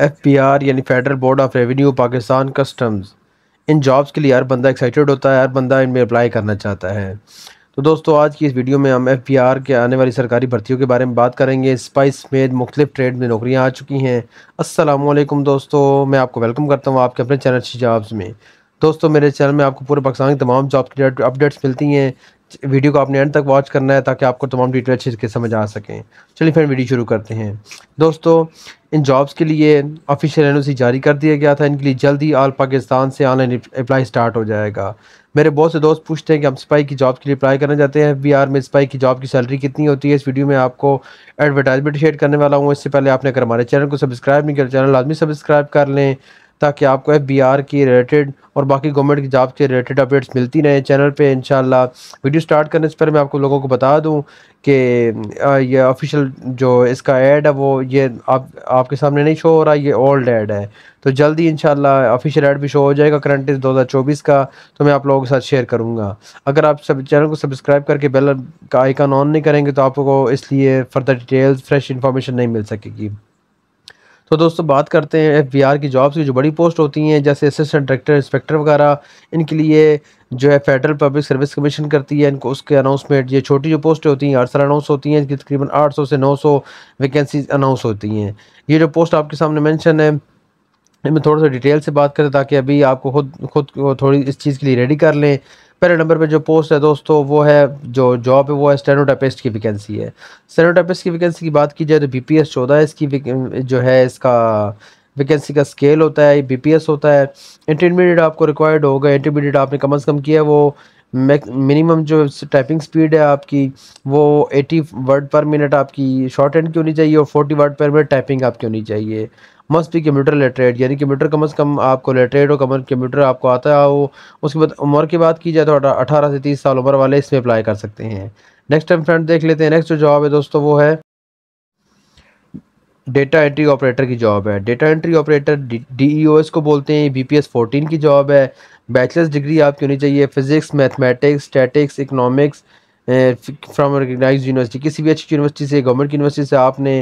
F P R यानी federal board of revenue Pakistan customs in jobs के लिए हर बंदा एक्साइटेड होता है हर बंदा इनमें अप्लाई करना चाहता है तो दोस्तों आज की इस वीडियो में हम एफ पी आर के आने वाली सरकारी भर्तियों के बारे में बात करेंगे स्पाइस समेत मुख्तलिफ ट्रेड में नौकरियाँ आ चुकी हैं असलम दोस्तों मैं आपको वेलकम करता हूँ आपके अपने चैनल जॉब्स में दोस्तों मेरे चैनल में आपको पूरे पाकिस्तान की तमाम जॉब की अपडेट्स मिलती हैं वीडियो को आपने एंड तक वॉच करना है ताकि आपको तमाम डिटेल अच्छे से समझ आ सकें चलिए फिर वीडियो शुरू करते हैं दोस्तों इन जॉब्स के लिए ऑफिशियल एन जारी कर दिया गया था इनके लिए जल्द ही आल पाकिस्तान से ऑनलाइन अप्लाई स्टार्ट हो जाएगा मेरे बहुत से दोस्त पूछते हैं कि हम स्पाई की जॉब के लिए अप्लाई करना चाहते हैं बी आर में स्पाई की जॉब की सैलरी कितनी होती है इस वीडियो में आपको एडवर्टाइजमेंट शेयर करने वाला हूँ इससे पहले आपने अगर हमारे चैनल को सब्सक्राइब नहीं किया चैनल आदमी सब्सक्राइब कर लें ताकि आपको एफ बी आर की रिलेटेड और बाकी गवर्नमेंट की जॉब के रिलेटेड अपडेट्स मिलती रहे चैनल पे इन वीडियो स्टार्ट करने से पहले मैं आपको लोगों को बता दूं कि ये ऑफिशियल जो इसका ऐड है वो ये आप आपके सामने नहीं शो हो रहा ये ओल्ड ऐड है तो जल्दी इन ऑफिशियल ऐड भी शो हो जाएगा करंट दो हज़ार चौबीस का तो मैं आप लोगों के साथ शेयर करूँगा अगर आप सब चैनल को सब्सक्राइब करके बेल का आइकन ऑन नहीं करेंगे तो आपको इसलिए फर्दर डिटेल्स फ्रेश इन्फॉर्मेशन नहीं मिल सकेगी तो दोस्तों बात करते हैं एफ की जॉब्स की जो बड़ी पोस्ट होती हैं जैसे असिस्टेंट डायरेक्टर इंस्पेक्टर वगैरह इनके लिए जो है फेडरल पब्लिक सर्विस कमीशन करती है इनको उसके अनाउंसमेंट ये छोटी जो पोस्टें होती हैं हर साल अनाउंस होती हैं इनकी तकरीबन 800 से 900 वैकेंसीज अनाउंस होती हैं ये जो पोस्ट आपके सामने मैंशन है इनमें थोड़ा सा डिटेल से बात करें ताकि अभी आपको खुद खुद थोड़ी इस चीज़ के लिए रेडी कर लें पहले नंबर पे जो पोस्ट है दोस्तों वो है जो जॉब है वो है स्टेनोटापिस्ट की वैकेंसी है स्टेनोटापिस्ट की वैकेंसी की बात की जाए तो बी पी एस चौदह इसकी जो है इसका वैकेंसी का स्केल होता है बी पी एस होता है इंटरमीडिएट आपको रिक्वायर्ड होगा इंटरमीडिएट आपने कम अज़ कम किया वो मिनिमम जो टाइपिंग स्पीड है आपकी वो 80 वर्ड पर मिनट आपकी शॉर्ट हैंड की होनी चाहिए और 40 वर्ड पर मिनट टाइपिंग आपकी होनी चाहिए मस्ट भी कंप्यूटर लेटरेट यानी कंप्यूटर कम से कम आपको लेटरेट हो कम कंप्यूटर आपको आता हो उसके बाद उम्र की बात की जाए तो अठारह से तीस साल उम्र वाले इसमें अप्लाई कर सकते हैं नेक्स्ट हम फ्रेंड देख लेते हैं नेक्स्ट जो जॉब है दोस्तों वो है डेटा एंट्री ऑपरेटर की जॉब है data entry operator D E O S को बोलते हैं बी पी एस फोर्टीन की जॉब है बैचलर्स डिग्री आपकी होनी चाहिए physics mathematics statics economics from recognise university किसी भी अच्छी यूनिवर्सिटी से गवर्नमेंट की यूनिवर्सिटी से आपने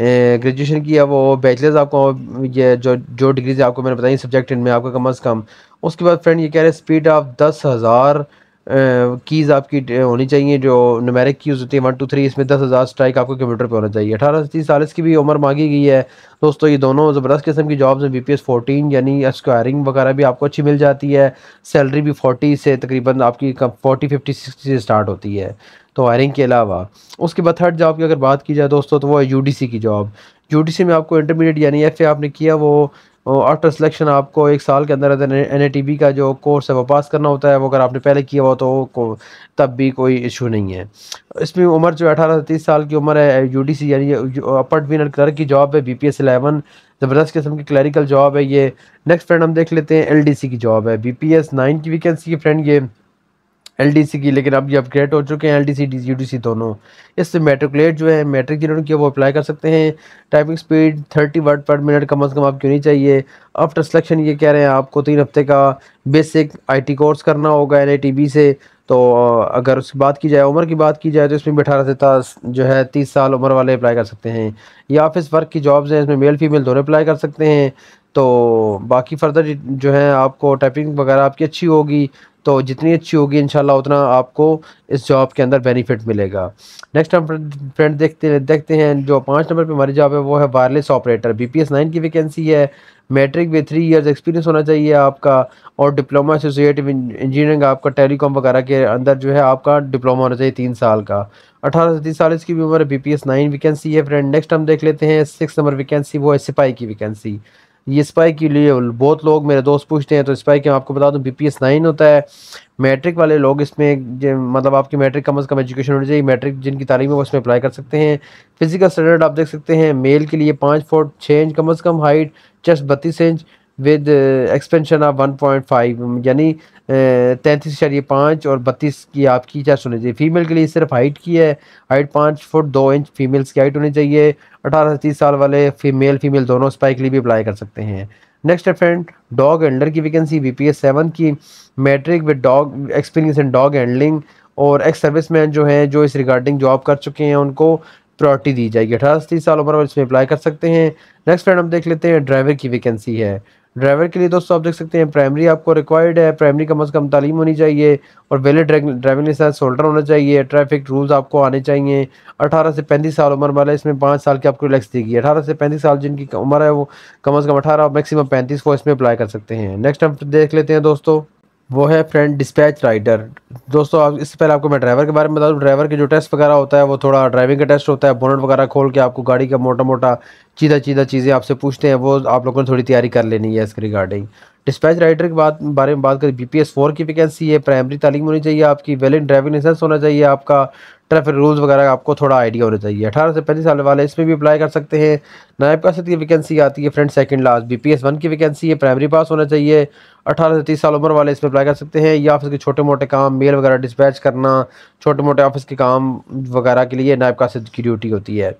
ग्रेजुएशन किया वो बैचलर्स आपको ये जो जो डिग्रीज आपको मैंने बताई सब्जेक्ट में आपका कम अज़ कम उसके बाद फ्रेंड ये कह रहे हैं स्पीड ऑफ दस हज़ार कीज़ आपकी होनी चाहिए जो नमेरिक कीज़ होती है वन टू थ्री इसमें दस हज़ार स्ट्राइक आपको कंप्यूटर पे होना चाहिए अठारह से तीस साल की भी उम्र मांगी गई है दोस्तों ये दोनों ज़बरदस्त किस्म की जॉब्स हैं बी पी एस फोटीन यानी स्क्वायरिंग वगैरह भी आपको अच्छी मिल जाती है सैलरी भी फोर्टी से तकरीबन आपकी फोर्टी फिफ्टी सिक्सटी से स्टार्ट होती है तो वायरिंग के अलावा उसके बाद थर्ड जॉब की अगर बात की जाए दोस्तों तो वो है यू डी सी की जॉब यू डी सी में आपको इंटरमीडिएट यानी एफ ए आपने किया वो और आफ्टर सिलेक्शन आपको एक साल के अंदर एन का जो कोर्स है वो पास करना होता है वो अगर आपने पहले किया हुआ तो को, तब भी कोई इशू नहीं है इसमें उम्र जो अठारह से तीस साल की उम्र है यू यानी अपर डिवीजनल क्लर्क की जॉब है बी पी एस एलेवन ज़बरदस्त किस्म की क्लरिकल जॉब है ये नेक्स्ट फ्रेंड हम देख लेते हैं एल डी सी की जॉब है बी पी एस नाइन की वैकेंसी की फ्रेंड ये एल की लेकिन अब ये अपग्रेड हो चुके हैं एल डी सी दोनों इससे मेट्रिकुलेट जो है मेट्रिक जिन्होंने किया वो अप्लाई कर सकते हैं typing speed thirty word per minute कम अज़ कम आपकी होनी चाहिए आफ्टर सिलेक्शन ये कह रहे हैं आपको तीन हफ्ते का बेसिक आईटी कोर्स करना होगा एन से तो अगर उसकी बात की जाए उम्र की बात की जाए तो इसमें भी अठारह से जो है तीस साल उम्र वाले अप्लाई कर सकते हैं या ऑफिस वर्क की जॉब्स हैं इसमें मेल फीमेल दोनों अप्लाई कर सकते हैं तो बाकी फर्दर जो है आपको टाइपिंग वगैरह आपकी अच्छी होगी तो जितनी अच्छी होगी इंशाल्लाह उतना आपको इस जॉब के अंदर बेनिफिट मिलेगा नेक्स्ट हम फ्रेंड देखते देखते हैं जो पाँच नंबर पे हमारी जॉब है वो है wireless operator B P S nine की वैकेंसी है मैट्रिक भी थ्री इयर्स एक्सपीरियंस होना चाहिए आपका और डिप्लोमा एसोसिएटिव इंजीनियरिंग आपका टेलीकॉम वगैरह के अंदर जो है आपका डिप्लोमा होना चाहिए तीन साल का अठारह से तीस साल इसकी भी उम्र है B P S nine vacancy है फ्रेंड नेक्स्ट हम देख लेते हैं सिक्स नंबर वैकेंसी वो है सिपाही की वैकेंसी ये स्पाई के लिए बहुत लोग मेरे दोस्त पूछते हैं तो स्पाई के आपको बता दूं बी पी एस नाइन होता है मैट्रिक वाले लोग इसमें मतलब आपकी मैट्रिक कम अज़ कम एजुकेशन होनी चाहिए मैट्रिक जिनकी तालीम है वो इसमें अप्लाई कर सकते हैं फिजिकल स्टैंडर्ड आप देख सकते हैं मेल के लिए पाँच फुट छः इंच कम अज़ कम हाइट चेस्ट बत्तीस इंच विद एक्सपेंशन ऑफ 1.5 यानी uh, तैंतीस शरीय पाँच और बत्तीस की आपकी क्या होनी चाहिए फीमेल के लिए सिर्फ हाइट की है हाइट पाँच फुट दो इंच फीमेल्स की हाइट होनी चाहिए अठारह से तीस साल वाले फीमेल फीमेल दोनों स्पाइक लिए भी अप्लाई कर सकते हैं नेक्स्ट है फ्रेंड डॉग एंडर की vacancy V P S seven की matric with dog experience in dog handling और एक्स सर्विस मैन जो हैं जो इस रिगार्डिंग जॉब कर चुके हैं उनको प्रायोरिटी दी जाएगी अठारह से तीस साल उम्र में इसमें अप्लाई कर सकते हैं नेक्स्ट फ्रेंड हम देख लेते हैं ड्राइवर की वैकेंसी है ड्राइवर के लिए दोस्तों आप देख सकते हैं प्राइमरी आपको रिक्वायर्ड है प्राइमरी कम अज़ कम तालीम होनी चाहिए और वैलिड ड्राइविंग लाइसेंस होल्डर होना चाहिए ट्रैफिक रूल्स आपको आने चाहिए 18 से 35 साल उम्र वाले इसमें पाँच साल की आपको रिलैक्स गई 18 से 35 साल जिनकी उम्र है वो कम अज़ कम अठारह और मैक्सिमम पैंतीस को इसमें अप्लाई कर सकते हैं नेक्स्ट हम देख लेते हैं दोस्तों वो है फ्रेंड डिस्पैच राइडर दोस्तों आप इससे पहले आपको मैं ड्राइवर के बारे में बता दूँ ड्राइवर के जो टेस्ट वगैरह होता है वो थोड़ा ड्राइविंग का टेस्ट होता है बोनट वगैरह खोल के आपको गाड़ी का मोटा मोटा चीदा चीधा चीज़ें आपसे पूछते हैं वो आप लोगों ने थोड़ी तैयारी कर लेनी है इसके रिगार्डिंग डिस्पैच राइडर के बाद बारे में बात करें बी पी एस फोर की वैकेंसी है प्राइमरी तालीम होनी चाहिए आपकी वेलिड ड्राइविंग लाइसेंस होना चाहिए आपका फिर रूल्स वगैरह आपको थोड़ा आइडिया होना चाहिए अठारह से पैंतीस साल वाले इसमें भी अप्लाई कर सकते हैं नायब का सद की वैकेंसी आती है friend second last B P S one की वैकेंसी है प्राइमरी पास होना चाहिए अठारह से तीस साल उम्र वाले इसमें अप्लाई कर सकते हैं या ऑफिस के छोटे मोटे काम मेल वगैरह डिस्पैच करना छोटे मोटे ऑफिस के काम वगैरह के लिए नायब सद की ड्यूटी होती है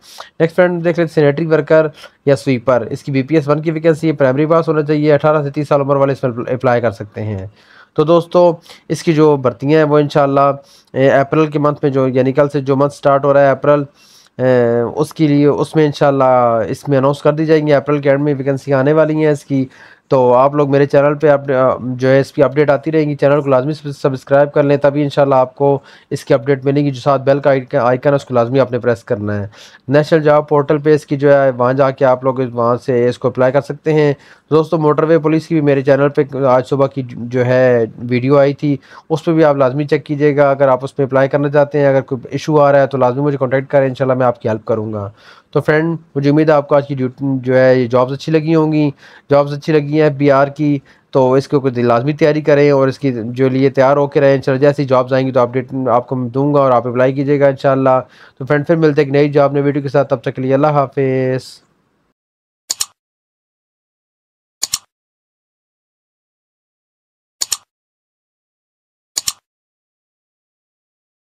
नेक्स्ट फ्रेंड देख लेते सैनिटरी वर्कर या स्वीपर इसकी बी पी एस वन की वैकेंसी है प्राइमरी पास होना चाहिए अठारह से तीस साल उम्र वाले इसमें अप्लाई कर सकते हैं तो दोस्तों इसकी जो भर्तियाँ हैं वो इन अप्रैल के मंथ में जो यानी कल से जो मंथ स्टार्ट हो रहा है अप्रैल उसके लिए उसमें इन इसमें अनाउंस कर दी जाएंगी अप्रैल के एंड में वैकेंसी आने वाली हैं इसकी तो आप लोग मेरे चैनल पे आप जो है इसकी अपडेट आती रहेगी चैनल को लाजमी सब्सक्राइब कर लें तभी इंशाल्लाह आपको इसकी अपडेट मिलेगी जो साथ बेल का आइकन है उसको लाजमी आपने प्रेस करना है नेशनल जॉब पोर्टल पे इसकी जो है वहाँ जाके आप लोग वहाँ से इसको अप्लाई कर सकते हैं दोस्तों मोटरवे पुलिस की भी मेरे चैनल पर आज सुबह की जो है वीडियो आई थी उस पर भी आप लाजमी चेक कीजिएगा अगर आप उस पर अप्लाई करना चाहते हैं अगर कोई इशू आ रहा है तो लाजमी मुझे कॉन्टैक्ट करें इंशाल्लाह मैं आपकी हेल्प करूँगा तो फ्रेंड मुझे उम्मीद है आपको आज की जो है ये जॉब्स अच्छी लगी होंगी जॉब्स अच्छी लगी हैं एफ की तो इसको कुछ लाजमी तैयारी करें और इसकी जो लिए तैयार होकर रहें इंशाल्लाह जैसी जॉब्स आएंगी तो अपडेट आपको मैं दूंगा और आप अप्लाई कीजिएगा इन तो फ्रेंड फिर मिलते हैं एक नई जॉब नई वीडियो के साथ तब तक के लिए अल्लाह हाफिज़